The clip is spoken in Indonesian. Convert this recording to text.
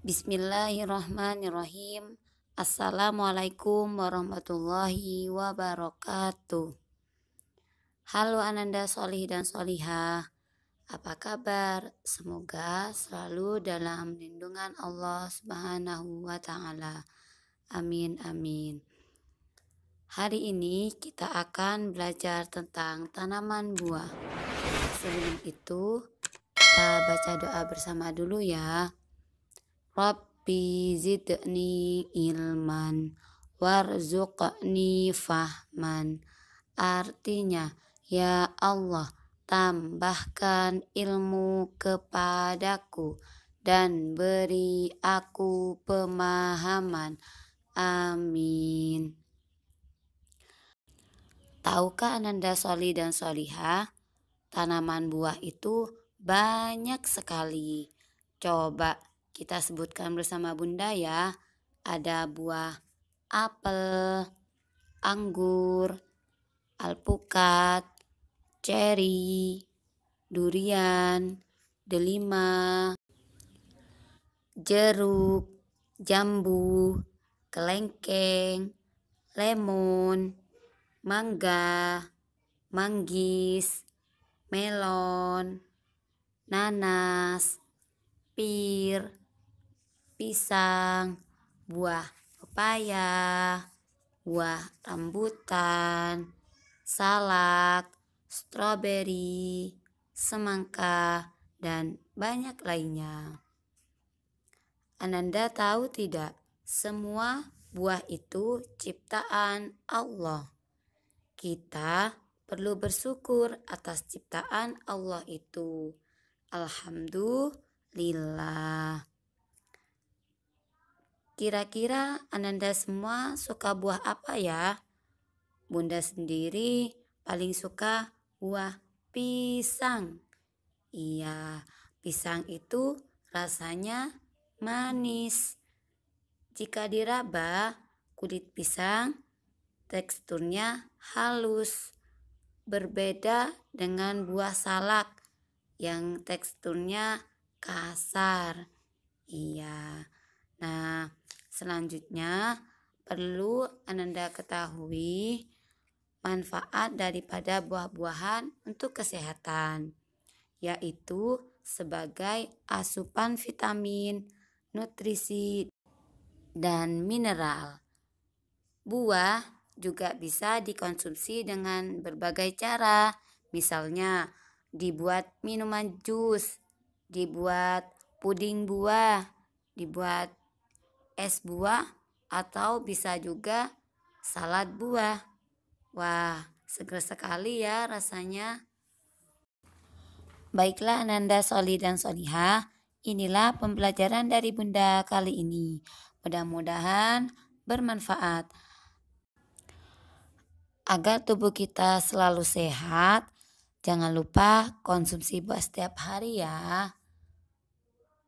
Bismillahirrahmanirrahim. Assalamualaikum warahmatullahi wabarakatuh. Halo Ananda Solih dan Solihah. Apa kabar? Semoga selalu dalam lindungan Allah Subhanahu wa taala. Amin amin. Hari ini kita akan belajar tentang tanaman buah. Sebelum itu, kita baca doa bersama dulu ya. Rabbi zidni ilman warzuqni fahman. Artinya, ya Allah, tambahkan ilmu kepadaku dan beri aku pemahaman. Amin. Tahukah Ananda Soli dan Soliha, tanaman buah itu banyak sekali. Coba kita sebutkan bersama Bunda ya. Ada buah apel, anggur, alpukat, ceri, durian, delima, jeruk, jambu, kelengkeng, lemon, mangga, manggis, melon, nanas, pir, pisang, buah pepaya, buah rambutan, salak, stroberi, semangka, dan banyak lainnya. Ananda tahu tidak, semua buah itu ciptaan Allah. Kita perlu bersyukur atas ciptaan Allah itu. Alhamdulillah. Kira-kira Ananda semua suka buah apa ya? Bunda sendiri paling suka buah pisang. Iya, pisang itu rasanya manis. Jika diraba, kulit pisang teksturnya halus, berbeda dengan buah salak yang teksturnya kasar. Iya, Nah, selanjutnya perlu anda ketahui manfaat daripada buah-buahan untuk kesehatan, yaitu sebagai asupan vitamin, nutrisi, dan mineral. Buah juga bisa dikonsumsi dengan berbagai cara, misalnya dibuat minuman jus, dibuat puding buah, dibuat es buah, atau bisa juga salad buah. Wah, seger sekali ya rasanya. Baiklah Ananda Soli dan Soliha, inilah pembelajaran dari Bunda kali ini. Mudah-mudahan bermanfaat. Agar tubuh kita selalu sehat, jangan lupa konsumsi buah setiap hari ya.